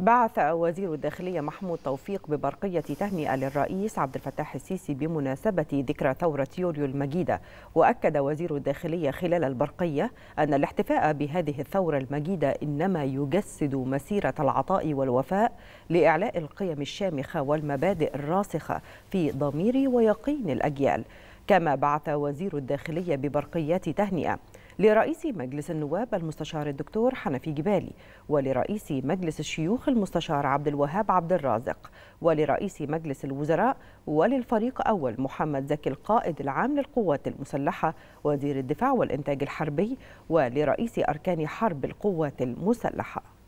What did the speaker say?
بعث وزير الداخلية محمود توفيق ببرقية تهنئة للرئيس عبد الفتاح السيسي بمناسبة ذكرى ثورة يوليو المجيدة وأكد وزير الداخلية خلال البرقية أن الاحتفاء بهذه الثورة المجيدة إنما يجسد مسيرة العطاء والوفاء لإعلاء القيم الشامخة والمبادئ الراسخة في ضمير ويقين الأجيال كما بعث وزير الداخلية ببرقيات تهنئة لرئيس مجلس النواب المستشار الدكتور حنفي جبالي ولرئيس مجلس الشيوخ المستشار عبد الوهاب عبد الرازق ولرئيس مجلس الوزراء وللفريق أول محمد زكي القائد العام للقوات المسلحة وزير الدفاع والإنتاج الحربي ولرئيس أركان حرب القوات المسلحة